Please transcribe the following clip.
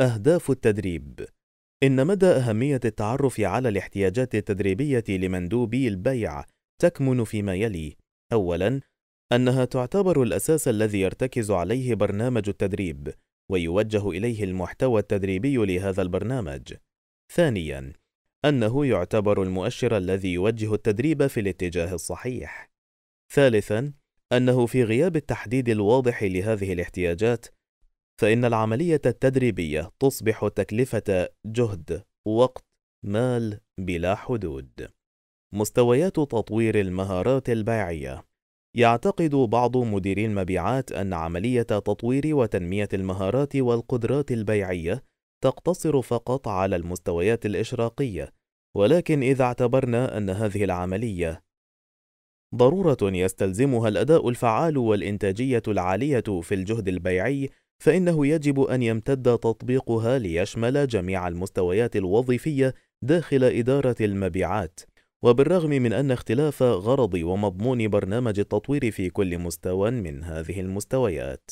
أهداف التدريب إن مدى أهمية التعرف على الاحتياجات التدريبية لمندوبي البيع تكمن فيما يلي: أولاً، أنها تعتبر الأساس الذي يرتكز عليه برنامج التدريب، ويوجه إليه المحتوى التدريبي لهذا البرنامج. ثانياً، أنه يعتبر المؤشر الذي يوجه التدريب في الاتجاه الصحيح. ثالثاً، أنه في غياب التحديد الواضح لهذه الاحتياجات، فإن العملية التدريبية تصبح تكلفة جهد، وقت، مال بلا حدود. مستويات تطوير المهارات البيعية يعتقد بعض مديري المبيعات أن عملية تطوير وتنمية المهارات والقدرات البيعية تقتصر فقط على المستويات الإشراقية، ولكن إذا اعتبرنا أن هذه العملية ضرورة يستلزمها الأداء الفعال والإنتاجية العالية في الجهد البيعي فإنه يجب أن يمتد تطبيقها ليشمل جميع المستويات الوظيفية داخل إدارة المبيعات وبالرغم من أن اختلاف غرض ومضمون برنامج التطوير في كل مستوى من هذه المستويات